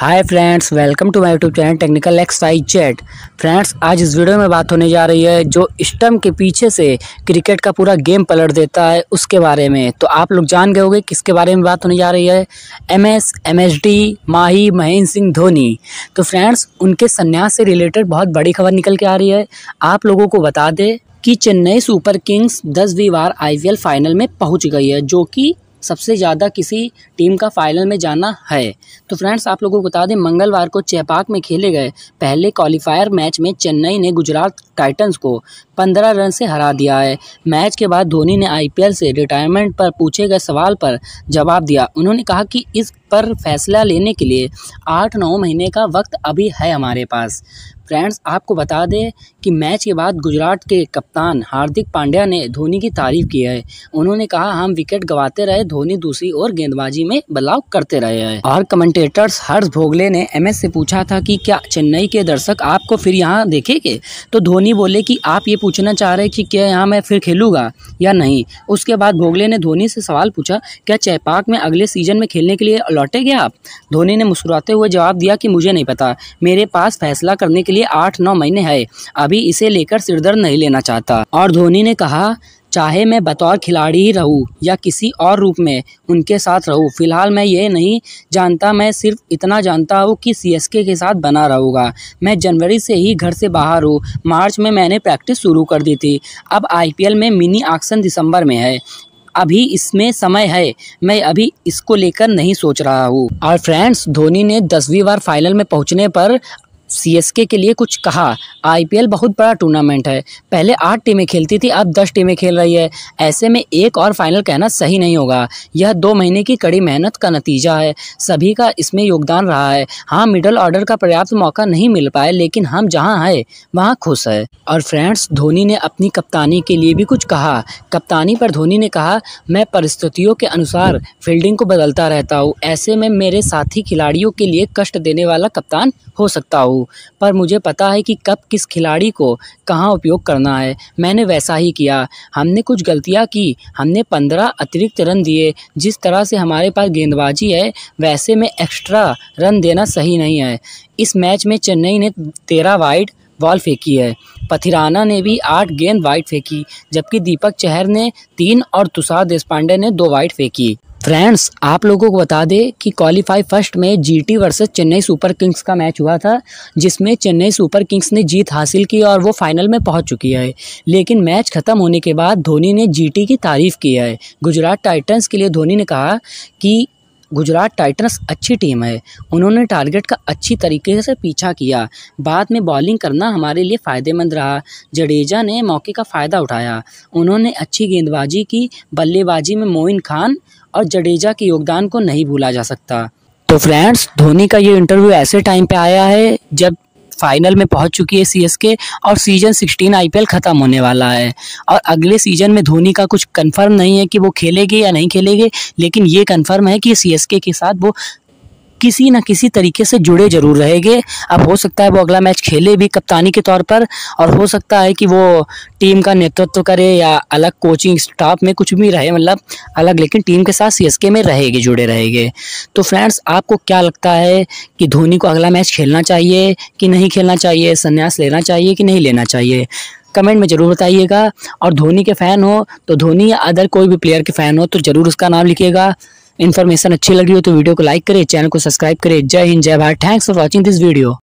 hi friends welcome to my YouTube channel technical exercise chat friends आज इस video में बात होने जा रही है जो स्टम के पीछे से क्रिकेट का पूरा गेम पलट देता है उसके बारे में तो आप लोग जान गए होंगे किसके बारे में बात होने जा रही है एमएस एमएसडी माही महेंद्र सिंह धोनी तो फ्रेंड्स उनके संन्यास से रिलेटेड बहुत बड़ी खबर निकल के आ रही है आप लोगों को बता दें कि चेन्नई सुपर किंग्स दसवीं बार आई फाइनल में पहुंच गई है जो कि सबसे ज़्यादा किसी टीम का फाइनल में जाना है तो फ्रेंड्स आप लोगों को बता दें मंगलवार को चेपाक में खेले गए पहले क्वालिफायर मैच में चेन्नई ने गुजरात टाइटंस को पंद्रह रन से हरा दिया है मैच के बाद धोनी ने आईपीएल से रिटायरमेंट पर पूछे गए सवाल पर जवाब दिया उन्होंने कहा कि इस पर फैसला लेने के लिए आठ नौ महीने का वक्त अभी है हमारे पास फ्रेंड्स आपको बता दें कि मैच के बाद गुजरात के कप्तान हार्दिक पांड्या ने धोनी की तारीफ की है उन्होंने कहा हम विकेट गंवाते रहे धोनी दूसरी ओर गेंदबाजी में बदलाव करते रहे हैं और कमेंटेटर्स हर्ष भोगले ने एमएस से पूछा था कि क्या चेन्नई के दर्शक आपको फिर यहाँ देखेंगे तो धोनी बोले कि आप ये पूछना चाह रहे कि क्या यहाँ मैं फिर खेलूँगा या नहीं उसके बाद भोगले ने धोनी से सवाल पूछा क्या चैपाक में अगले सीजन में खेलने के लिए लौटे गए आप धोनी ने मुस्कुराते हुए जवाब दिया कि मुझे नहीं पता मेरे पास फैसला करने के लिए आठ नौ महीने है अभी इसे लेकर सिरदर्द नहीं लेना चाहता और धोनी ने कहा चाहे मैं बतौर खिलाड़ी ही रहूँ या किसी और रूप में उनके साथ रहूँ फ़िलहाल मैं ये नहीं जानता मैं सिर्फ इतना जानता हूँ कि सीएसके के साथ बना रहूँगा मैं जनवरी से ही घर से बाहर हूँ मार्च में मैंने प्रैक्टिस शुरू कर दी थी अब आईपीएल में मिनी ऑक्शन दिसंबर में है अभी इसमें समय है मैं अभी इसको लेकर नहीं सोच रहा हूँ और फ्रेंड्स धोनी ने दसवीं बार फाइनल में पहुँचने पर सीएसके के लिए कुछ कहा आईपीएल बहुत बड़ा टूर्नामेंट है पहले आठ टीमें खेलती थी अब दस टीमें खेल रही है ऐसे में एक और फाइनल कहना सही नहीं होगा यह दो महीने की कड़ी मेहनत का नतीजा है सभी का इसमें योगदान रहा है हाँ मिडल ऑर्डर का पर्याप्त मौका नहीं मिल पाया लेकिन हम जहाँ आए वहाँ खुश है और फ्रेंड्स धोनी ने अपनी कप्तानी के लिए भी कुछ कहा कप्तानी पर धोनी ने कहा मैं परिस्थितियों के अनुसार फील्डिंग को बदलता रहता हूँ ऐसे में मेरे साथी खिलाड़ियों के लिए कष्ट देने वाला कप्तान हो सकता हूँ हूँ पर मुझे पता है कि कब किस खिलाड़ी को कहाँ उपयोग करना है मैंने वैसा ही किया हमने कुछ गलतियाँ की हमने पंद्रह अतिरिक्त रन दिए जिस तरह से हमारे पास गेंदबाजी है वैसे में एक्स्ट्रा रन देना सही नहीं है इस मैच में चेन्नई ने तेरह वाइड बॉल फेंकी है पथिराना ने भी आठ गेंद वाइड फेंकी जबकि दीपक चहर ने तीन और तुषार देशपांडे ने दो वाइड फेंकी फ्रेंड्स आप लोगों को बता दें कि क्वालिफाई फर्स्ट में GT versus Chennai super kings का मैच हुआ था जिसमें चेन्नई सुपर किंग्स ने जीत हासिल की और वो फाइनल में पहुंच चुकी है लेकिन मैच खत्म होने के बाद धोनी ने जीटी की तारीफ की है गुजरात टाइटंस के लिए धोनी ने कहा कि गुजरात टाइटंस अच्छी टीम है उन्होंने टारगेट का अच्छी तरीके से पीछा किया बाद में बॉलिंग करना हमारे लिए फ़ायदेमंद रहा जडेजा ने मौके का फ़ायदा उठाया उन्होंने अच्छी गेंदबाजी की बल्लेबाजी में मोइन खान और जडेजा के योगदान को नहीं भूला जा सकता तो फ्रेंड्स धोनी का ये इंटरव्यू ऐसे टाइम पे आया है जब फाइनल में पहुंच चुकी है सीएसके और सीजन 16 आईपीएल ख़त्म होने वाला है और अगले सीजन में धोनी का कुछ कंफर्म नहीं है कि वो खेलेंगे या नहीं खेलेंगे लेकिन ये कंफर्म है कि सीएसके के साथ वो किसी ना किसी तरीके से जुड़े ज़रूर रहेंगे अब हो सकता है वो अगला मैच खेले भी कप्तानी के तौर पर और हो सकता है कि वो टीम का नेतृत्व करे या अलग कोचिंग स्टाफ में कुछ भी रहे मतलब अलग लेकिन टीम के साथ सीएसके में रहेगी जुड़े रहेंगे तो फ्रेंड्स आपको क्या लगता है कि धोनी को अगला मैच खेलना चाहिए कि नहीं खेलना चाहिए संन्यास लेना चाहिए कि नहीं लेना चाहिए कमेंट में ज़रूर बताइएगा और धोनी के फ़ैन हो तो धोनी या अदर कोई भी प्लेयर के फ़ैन हो तो ज़रूर उसका नाम लिखिएगा इन्फॉर्मेशन अच्छी लगी हो तो वीडियो को लाइक करें चैनल को सब्सक्राइब करें जय हिंद जय Bharat thanks for watching this video